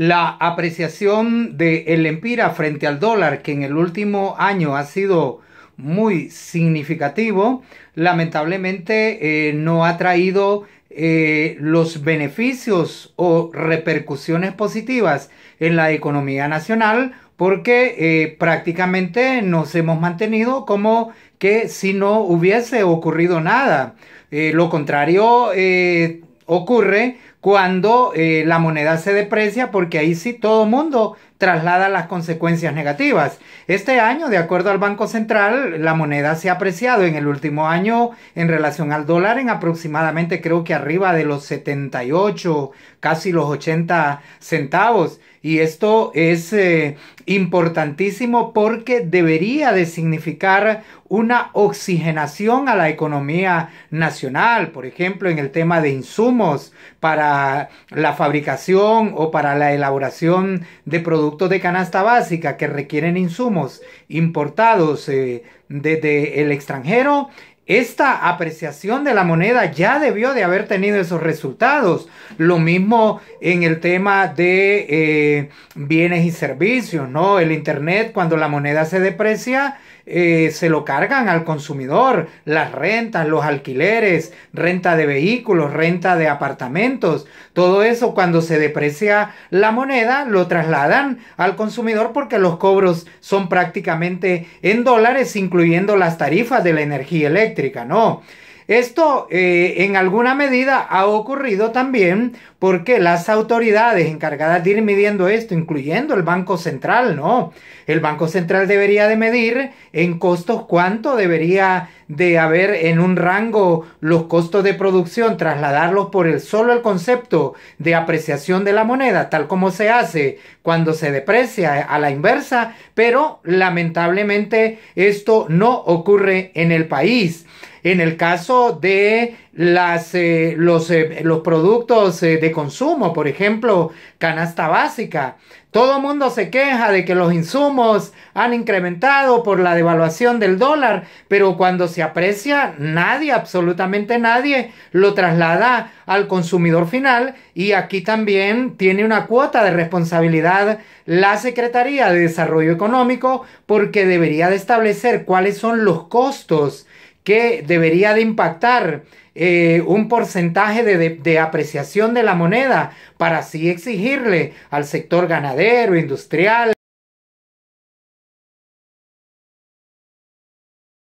La apreciación del el empira frente al dólar, que en el último año ha sido muy significativo, lamentablemente eh, no ha traído eh, los beneficios o repercusiones positivas en la economía nacional porque eh, prácticamente nos hemos mantenido como que si no hubiese ocurrido nada. lo contrario ocurre cuando eh, la moneda se deprecia, porque ahí sí todo mundo traslada las consecuencias negativas. Este año, de acuerdo al Banco Central, la moneda se ha apreciado en el último año en relación al dólar en aproximadamente creo que arriba de los 78, casi los 80 centavos. Y esto es eh, importantísimo porque debería de significar una oxigenación a la economía nacional, por ejemplo, en el tema de insumos para la fabricación o para la elaboración de productos de canasta básica que requieren insumos importados eh, desde el extranjero esta apreciación de la moneda ya debió de haber tenido esos resultados. Lo mismo en el tema de eh, bienes y servicios, ¿no? El Internet, cuando la moneda se deprecia, eh, se lo cargan al consumidor, las rentas, los alquileres, renta de vehículos, renta de apartamentos, todo eso cuando se deprecia la moneda lo trasladan al consumidor porque los cobros son prácticamente en dólares, incluyendo las tarifas de la energía eléctrica no. Esto eh, en alguna medida ha ocurrido también porque las autoridades encargadas de ir midiendo esto, incluyendo el Banco Central, ¿no? El Banco Central debería de medir en costos cuánto debería de haber en un rango los costos de producción, trasladarlos por el solo el concepto de apreciación de la moneda, tal como se hace cuando se deprecia a la inversa, pero lamentablemente esto no ocurre en el país. En el caso de eh, eh, los, productos eh, de consumo, por ejemplo, canasta básica, todo el mundo se queja de que los insumos han incrementado por la devaluación del dólar, pero cuando se aprecia, nadie, absolutamente nadie, lo traslada al consumidor final y aquí también tiene una cuota de responsabilidad la Secretaría de Desarrollo Económico porque debería de establecer cuáles son los costos que debería de impactar eh, un porcentaje de, de, de, apreciación de la moneda para así exigirle al sector ganadero, industrial,